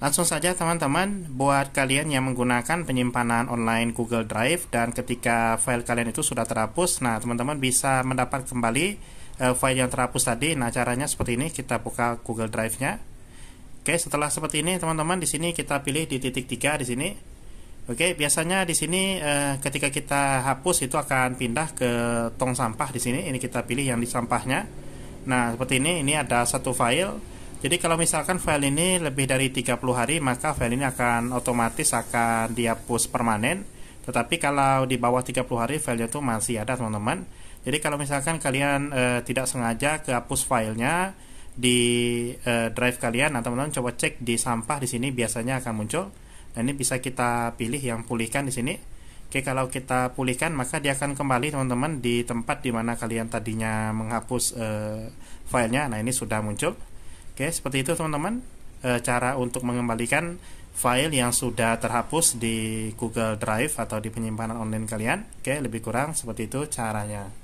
Langsung saja teman-teman, buat kalian yang menggunakan penyimpanan online Google Drive dan ketika file kalian itu sudah terhapus, nah teman-teman bisa mendapat kembali uh, file yang terhapus tadi. Nah caranya seperti ini, kita buka Google Drive-nya. Oke, setelah seperti ini teman-teman, di sini kita pilih di titik tiga di sini. Oke, biasanya di sini uh, ketika kita hapus itu akan pindah ke tong sampah di sini. Ini kita pilih yang di sampahnya. Nah seperti ini, ini ada satu file jadi kalau misalkan file ini lebih dari 30 hari maka file ini akan otomatis akan dihapus permanen. Tetapi kalau di bawah 30 hari file itu masih ada teman-teman. Jadi kalau misalkan kalian e, tidak sengaja kehapus filenya di e, drive kalian, nah teman-teman coba cek di sampah di sini biasanya akan muncul. Nah ini bisa kita pilih yang pulihkan di sini. Oke kalau kita pulihkan maka dia akan kembali teman-teman di tempat di mana kalian tadinya menghapus e, filenya. Nah ini sudah muncul. Oke, seperti itu teman-teman eh, cara untuk mengembalikan file yang sudah terhapus di Google Drive atau di penyimpanan online kalian. Oke, lebih kurang seperti itu caranya.